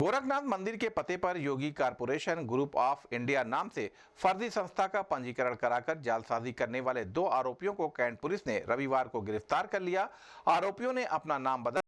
गोरखनाथ मंदिर के पते पर Yogi corporation group of India नाम से फर्जी संस्था का पंजीकरण कराकर जालसाजी करने वाले दो आरोपियों को कैंट पुलिस ने रविवार को गिरफ्तार कर लिया आरोपियों ने अपना नाम बदल